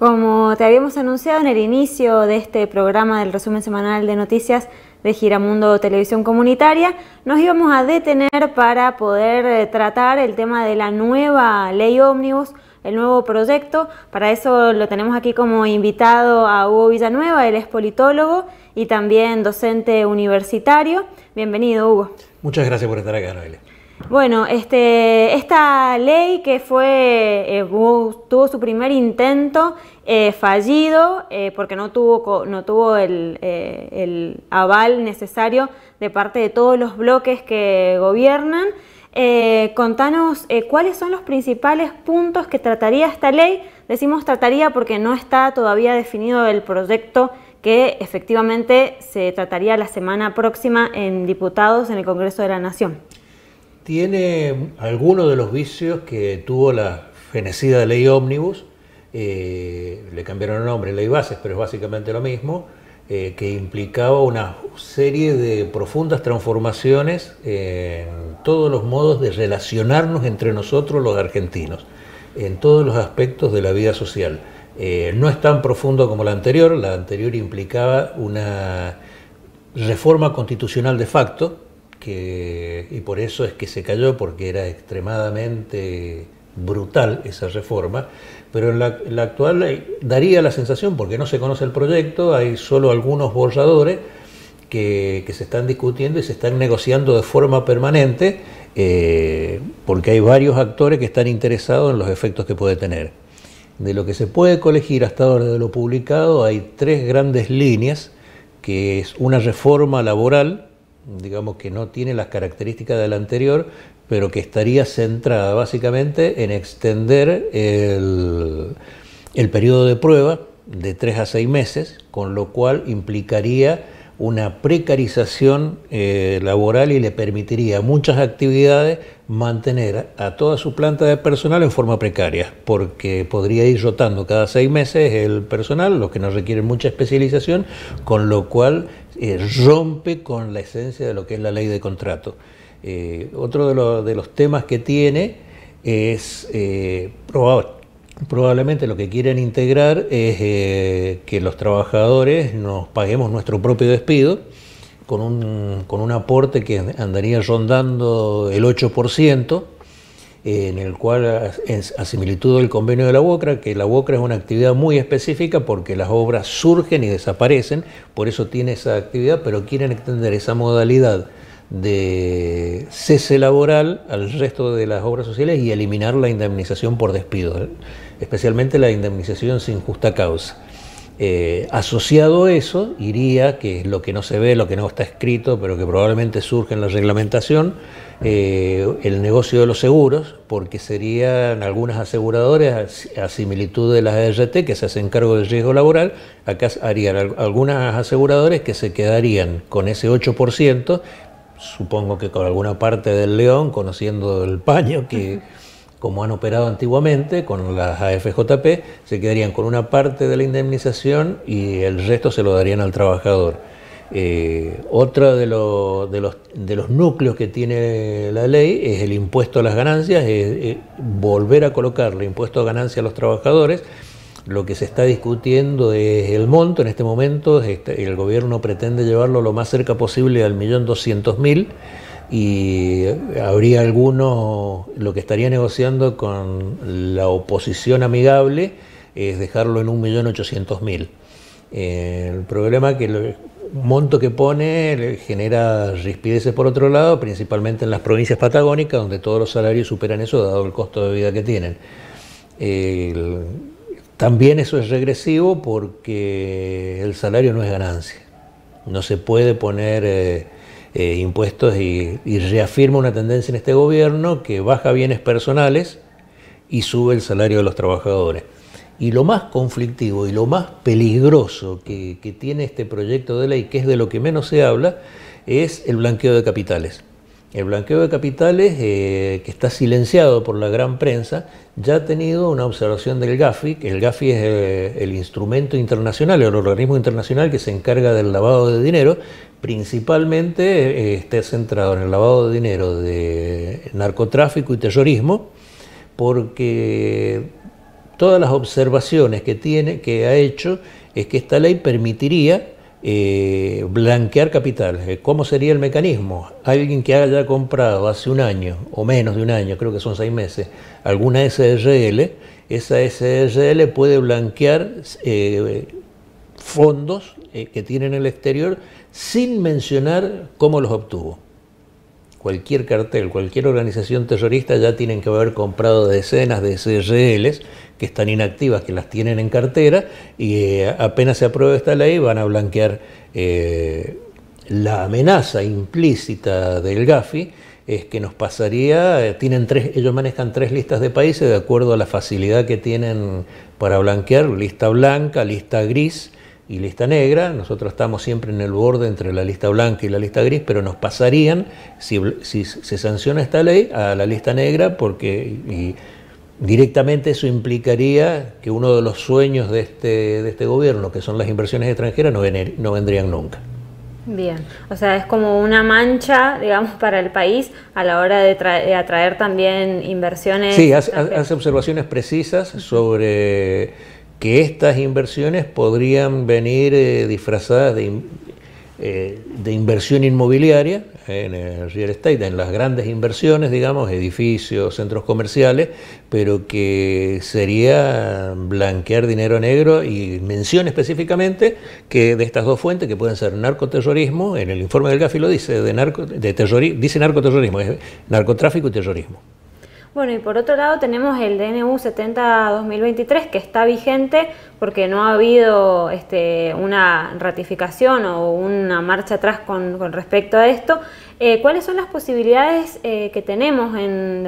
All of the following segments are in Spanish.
Como te habíamos anunciado en el inicio de este programa del resumen semanal de noticias de Giramundo Televisión Comunitaria, nos íbamos a detener para poder eh, tratar el tema de la nueva ley ómnibus, el nuevo proyecto. Para eso lo tenemos aquí como invitado a Hugo Villanueva, él es politólogo y también docente universitario. Bienvenido, Hugo. Muchas gracias por estar acá, Noelia. Bueno, este, esta ley que fue, eh, tuvo su primer intento eh, fallido eh, porque no tuvo, no tuvo el, el, aval necesario de parte de todos los bloques que gobiernan. contanos cuáles son los principales puntos que trataría esta ley. Decimos trataría porque no está todavía definido el proyecto que efectivamente se trataría la semana próxima en diputados en el Congreso de la Nación tiene algunos de los vicios que tuvo la fenecida ley ómnibus, eh, le cambiaron el nombre, ley bases, pero es básicamente lo mismo, eh, que implicaba una serie de profundas transformaciones en todos los modos de relacionarnos entre nosotros los argentinos, en todos los aspectos de la vida social. Eh, no es tan profundo como la anterior, la anterior implicaba una reforma constitucional de facto, y por eso es que se cayó, porque era extremadamente brutal esa reforma, pero en la, actual daría la sensación, porque no se conoce el proyecto, hay solo algunos borradores que, se están discutiendo y se están negociando de forma permanente, eh, porque hay varios actores que están interesados en los efectos que puede tener. De lo que se puede colegir hasta ahora de lo publicado hay tres grandes líneas, que es una reforma laboral, digamos que no tiene las características de la anterior, pero que estaría centrada básicamente en extender el, el periodo de prueba de 3 a 6 meses, con lo cual implicaría una precarización eh, laboral y le permitiría a muchas actividades mantener a toda su planta de personal en forma precaria, porque podría ir rotando cada seis meses el personal, los que no requieren mucha especialización, con lo cual eh, rompe con la esencia de lo que es la ley de contrato. Eh, otro de, los temas que tiene es probable probablemente lo que quieren integrar es eh, que los trabajadores nos paguemos nuestro propio despido con un, aporte que andaría rondando el 8%, en el cual, a similitud del convenio de la UOCRA, que la UOCRA es una actividad muy específica porque las obras surgen y desaparecen, por eso tiene esa actividad, pero quieren extender esa modalidad de cese laboral al resto de las obras sociales y eliminar la indemnización por despido, ¿eh? especialmente la indemnización sin justa causa. Eh, asociado a eso, iría, que es lo que no se ve, lo que no está escrito, pero que probablemente surge en la reglamentación, eh, el negocio de los seguros, porque serían algunas aseguradoras, a similitud de las ART, e que se hacen cargo del riesgo laboral, acá harían algunas aseguradoras que se quedarían con ese 8%, supongo que con alguna parte del león, conociendo el paño que como han operado antiguamente con las AFJP, se quedarían con una parte de la indemnización y el resto se lo darían al trabajador. Eh, otro de, los, de, los, núcleos que tiene la ley es el impuesto a las ganancias, es, volver a colocarle impuesto a ganancias a los trabajadores lo que se está discutiendo es el monto en este momento. Este, el gobierno pretende llevarlo lo más cerca posible al millón doscientos mil y habría algunos, lo que estaría negociando con la oposición amigable es dejarlo en un millón ochocientos mil. Eh, el problema es que el monto que pone genera rispideces por otro lado, principalmente en las provincias patagónicas, donde todos los salarios superan eso, dado el costo de vida que tienen. El, también eso es regresivo porque el salario no es ganancia. No se puede poner eh, eh, impuestos y, reafirma una tendencia en este gobierno que baja bienes personales y sube el salario de los trabajadores. Y lo más conflictivo y lo más peligroso que tiene este proyecto de ley, que es de lo que menos se habla, es el blanqueo de capitales. El blanqueo de capitales, eh, que está silenciado por la gran prensa, ya ha tenido una observación del GAFI, que el GAFI es eh, el instrumento internacional, el organismo internacional que se encarga del lavado de dinero, principalmente eh, está centrado en el lavado de dinero de narcotráfico y terrorismo, porque todas las observaciones que tiene, que ha hecho, es que esta ley permitiría eh, blanquear capital. Eh, ¿Cómo sería el mecanismo? Alguien que haya comprado hace un año o menos de un año, creo que son seis meses, alguna SRL, esa SRL puede blanquear eh, fondos eh, que tiene en el exterior sin mencionar cómo los obtuvo cualquier cartel, cualquier organización terrorista ya tienen que haber comprado decenas de CRLs que están inactivas, que las tienen en cartera, y eh, apenas se apruebe esta ley van a blanquear eh, la amenaza implícita del GAFI es que nos pasaría, eh, tienen tres, ellos manejan tres listas de países de acuerdo a la facilidad que tienen para blanquear, lista blanca, lista gris y lista negra, nosotros estamos siempre en el borde entre la lista blanca y la lista gris, pero nos pasarían, si, se sanciona esta ley, a la lista negra, porque directamente eso implicaría que uno de los sueños de este, de este gobierno, que son las inversiones extranjeras, no, vendrían nunca. Bien, o sea, es como una mancha, digamos, para el país a la hora de, atraer también inversiones. Sí, hace observaciones precisas sobre que estas inversiones podrían venir eh, disfrazadas eh, de, inversión inmobiliaria en el real estate, en las grandes inversiones, digamos, edificios, centros comerciales, pero que sería blanquear dinero negro y menciona específicamente que de estas dos fuentes, que pueden ser narcoterrorismo, en el informe del GAFI lo dice, de dice narcoterrorismo, es narcotráfico y terrorismo. Bueno, y por otro lado tenemos el DNU 70-2023 que está vigente porque no ha habido este, una ratificación o una marcha atrás con, respecto a esto. Eh, ¿Cuáles son las posibilidades eh, que tenemos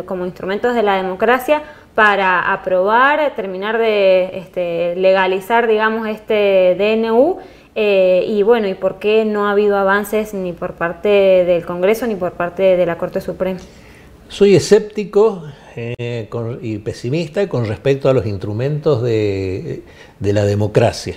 como instrumentos de la democracia para aprobar, terminar de este, legalizar, digamos, este DNU? Eh, y bueno, ¿y por qué no ha habido avances ni por parte del Congreso ni por parte de la Corte Suprema? Soy escéptico eh, y pesimista con respecto a los instrumentos de, la democracia.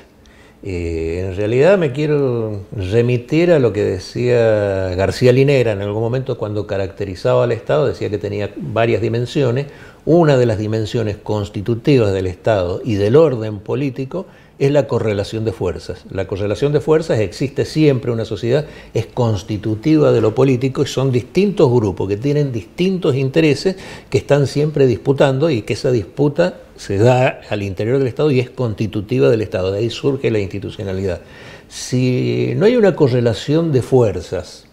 Eh, en realidad me quiero remitir a lo que decía García Linera en algún momento cuando caracterizaba al Estado, decía que tenía varias dimensiones. Una de las dimensiones constitutivas del Estado y del orden político es la correlación de fuerzas. La correlación de fuerzas existe siempre en una sociedad, es constitutiva de lo político y son distintos grupos que tienen distintos intereses que están siempre disputando y que esa disputa se da al interior del Estado y es constitutiva del Estado. De ahí surge la institucionalidad. Si no hay una correlación de fuerzas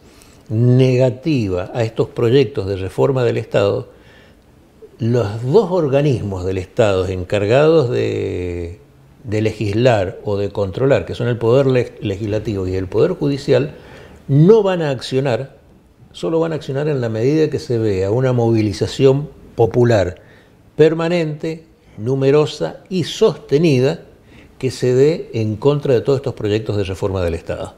negativa a estos proyectos de reforma del Estado, los dos organismos del Estado encargados de de legislar o de controlar, que son el poder legislativo y el poder judicial, no van a accionar, solo van a accionar en la medida que se vea una movilización popular permanente, numerosa y sostenida que se dé en contra de todos estos proyectos de reforma del Estado.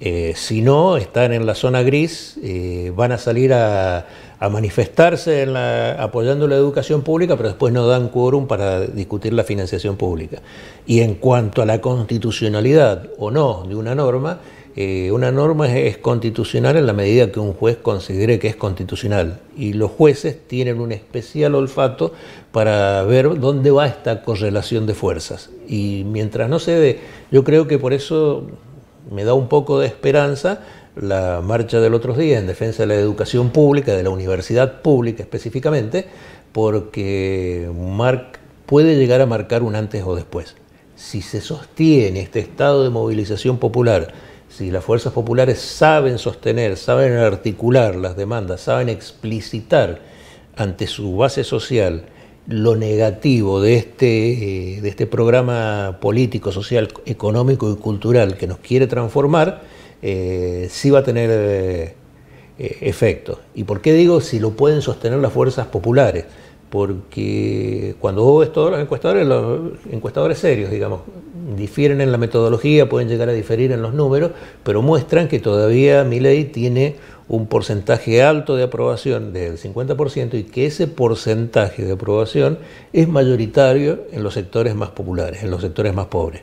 Eh, si no, están en la zona gris, eh, van a salir a, manifestarse en la, apoyando la educación pública, pero después no dan quórum para discutir la financiación pública. Y en cuanto a la constitucionalidad o no de una norma, eh, una norma es, es, constitucional en la medida que un juez considere que es constitucional. Y los jueces tienen un especial olfato para ver dónde va esta correlación de fuerzas. Y mientras no se dé, yo creo que por eso me da un poco de esperanza la marcha del otro día en defensa de la educación pública, de la universidad pública específicamente, porque puede llegar a marcar un antes o después. Si se sostiene este estado de movilización popular, si las fuerzas populares saben sostener, saben articular las demandas, saben explicitar ante su base social, lo negativo de este, eh, de este programa político, social, económico y cultural que nos quiere transformar, eh, sí va a tener eh, efecto. ¿Y por qué digo si lo pueden sostener las fuerzas populares? Porque cuando vos ves todos los encuestadores, los encuestadores serios, digamos, difieren en la metodología, pueden llegar a diferir en los números, pero muestran que todavía Milei tiene un porcentaje alto de aprobación del 50% y que ese porcentaje de aprobación es mayoritario en los sectores más populares, en los sectores más pobres.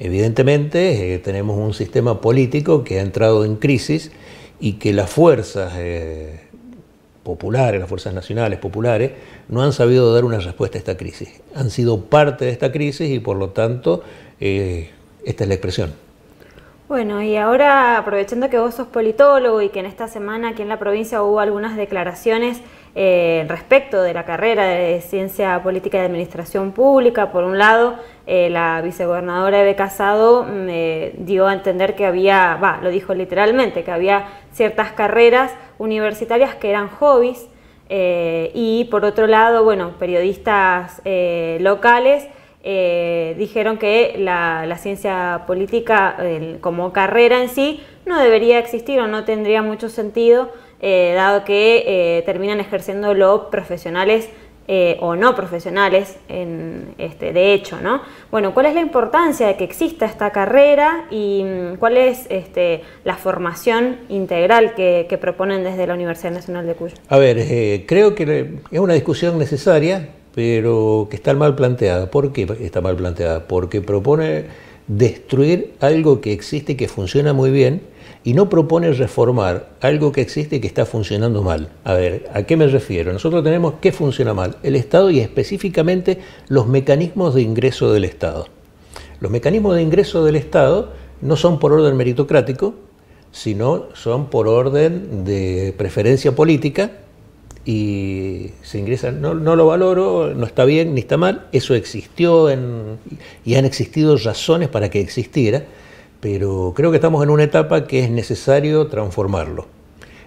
Evidentemente eh, tenemos un sistema político que ha entrado en crisis y que las fuerzas eh, populares, las fuerzas nacionales populares, no han sabido dar una respuesta a esta crisis. Han sido parte de esta crisis y por lo tanto eh, esta es la expresión. Bueno, y ahora aprovechando que vos sos politólogo y que en esta semana aquí en la provincia hubo algunas declaraciones eh, respecto de la carrera de Ciencia Política y Administración Pública, por un lado, eh, la vicegobernadora Eve Casado me mm, eh, dio a entender que había, va, lo dijo literalmente, que había ciertas carreras universitarias que eran hobbies y por otro lado, bueno, periodistas locales eh, dijeron que la, ciencia política como carrera en sí no debería existir o no tendría mucho sentido, eh, dado que eh, terminan terminan ejerciéndolo profesionales eh, o no profesionales este, de hecho. Bueno, ¿cuál es la importancia de que exista esta carrera y mm, cuál es este, la formación integral que, que, proponen desde la Universidad Nacional de Cuyo? A ver, creo que es una discusión necesaria pero que está mal planteada. ¿Por qué está mal planteada? Porque propone destruir algo que existe y que funciona muy bien y no propone reformar algo que existe y que está funcionando mal. A ver, ¿a qué me refiero? Nosotros tenemos qué funciona mal, el Estado y específicamente los mecanismos de ingreso del Estado. Los mecanismos de ingreso del Estado no son por orden meritocrático, sino son por orden de preferencia política y se ingresan. No, lo valoro, no está bien ni está mal, eso existió en, y han existido razones para que existiera, pero creo que estamos en una etapa que es necesario transformarlo.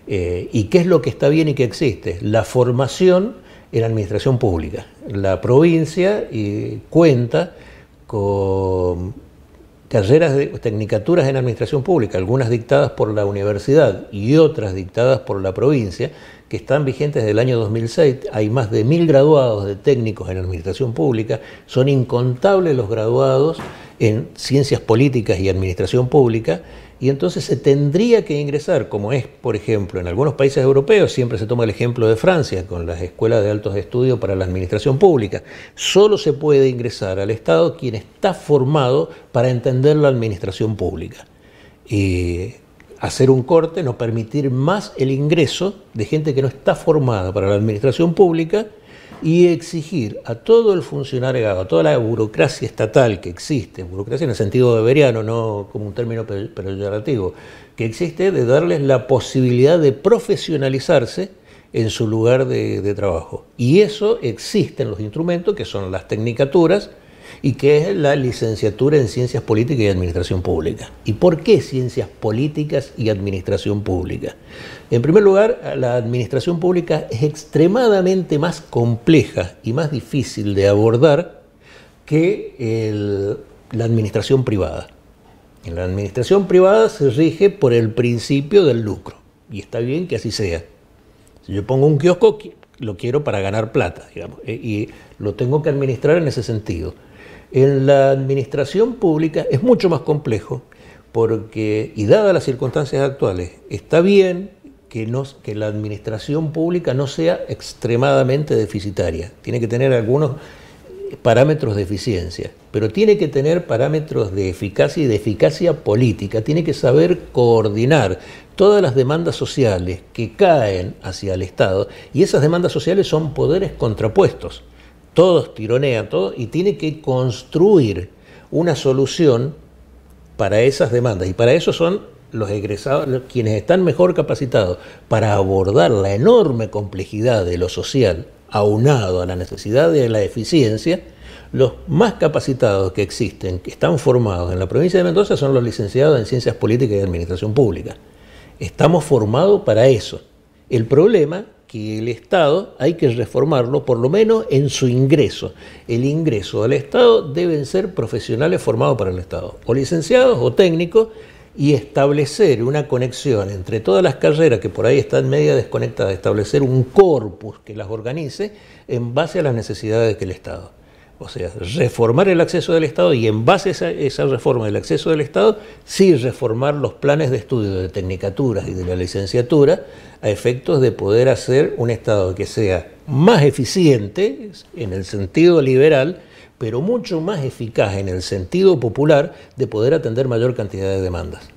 Eh, ¿Y qué es lo que está bien y que existe? La formación en la administración pública. La provincia eh, cuenta con carreras de tecnicaturas en administración pública, algunas dictadas por la universidad y otras dictadas por la provincia, que están vigentes desde el año 2006. Hay más de mil graduados de técnicos en administración pública, son incontables los graduados en ciencias políticas y administración pública y entonces se tendría que ingresar, como es, por ejemplo, en algunos países europeos, siempre se toma el ejemplo de Francia, con las escuelas de altos estudios para la administración pública, solo se puede ingresar al Estado quien está formado para entender la administración pública. Y hacer un corte, no permitir más el ingreso de gente que no está formada para la administración pública y exigir a todo el funcionario, a toda la burocracia estatal que existe, burocracia en el sentido deberiano no como un término peyorativo, que existe de darles la posibilidad de profesionalizarse en su lugar de, trabajo. Y eso existen los instrumentos que son las tecnicaturas, y que es la licenciatura en Ciencias Políticas y Administración Pública. ¿Y por qué Ciencias Políticas y Administración Pública? En primer lugar, la administración pública es extremadamente más compleja y más difícil de abordar que la administración privada. En la administración privada se rige por el principio del lucro, y está bien que así sea. Si yo pongo un kiosco, lo quiero para ganar plata, digamos, eh, y lo tengo que administrar en ese sentido. En la administración pública es mucho más complejo porque, y dadas las circunstancias actuales, está bien que, que la administración pública no sea extremadamente deficitaria. Tiene que tener algunos parámetros de eficiencia, pero tiene que tener parámetros de eficacia y de eficacia política, tiene que saber coordinar todas las demandas sociales que caen hacia el Estado y esas demandas sociales son poderes contrapuestos todos tironean, todos, y tiene que construir una solución para esas demandas. Y para eso son los egresados, quienes están mejor capacitados para abordar la enorme complejidad de lo social, aunado a la necesidad de la eficiencia, los más capacitados que existen, que están formados en la provincia de Mendoza, son los licenciados en Ciencias Políticas y Administración Pública. Estamos formados para eso. El problema que el Estado hay que reformarlo, por lo menos en su ingreso. El ingreso al Estado deben ser profesionales formados para el Estado, o licenciados o técnicos, y establecer una conexión entre todas las carreras que por ahí están media desconectadas, establecer un corpus que las organice en base a las necesidades que el Estado. O sea, reformar el acceso del Estado y en base a esa, reforma del acceso del Estado, sí reformar los planes de estudio de tecnicaturas y de la licenciatura a efectos de poder hacer un Estado que sea más eficiente en el sentido liberal, pero mucho más eficaz en el sentido popular de poder atender mayor cantidad de demandas.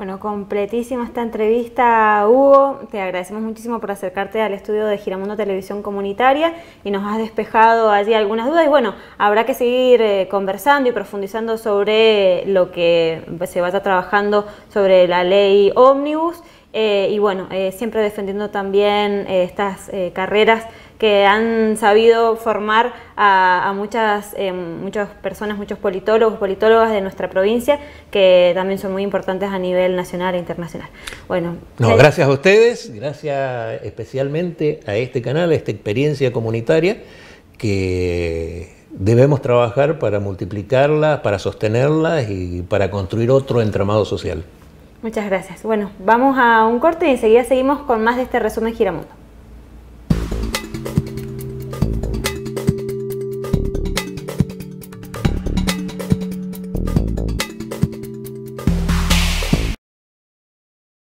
Bueno, completísima esta entrevista, Hugo. Te agradecemos muchísimo por acercarte al estudio de Giramundo Televisión Comunitaria y nos has despejado allí algunas dudas. Y bueno, habrá que seguir eh, conversando y profundizando sobre lo que se vaya trabajando sobre la ley ómnibus. Eh, y bueno, eh, siempre defendiendo también estas carreras que han sabido formar a, muchas, eh, muchas personas, muchos politólogos, politólogas de nuestra provincia, que también son muy importantes a nivel nacional e internacional. Bueno. Eh, gracias a ustedes, gracias especialmente a este canal, a esta experiencia comunitaria que debemos trabajar para multiplicarla, para sostenerla y para construir otro entramado social. Muchas gracias. Bueno, vamos a un corte y enseguida seguimos con más de este resumen Giramundo.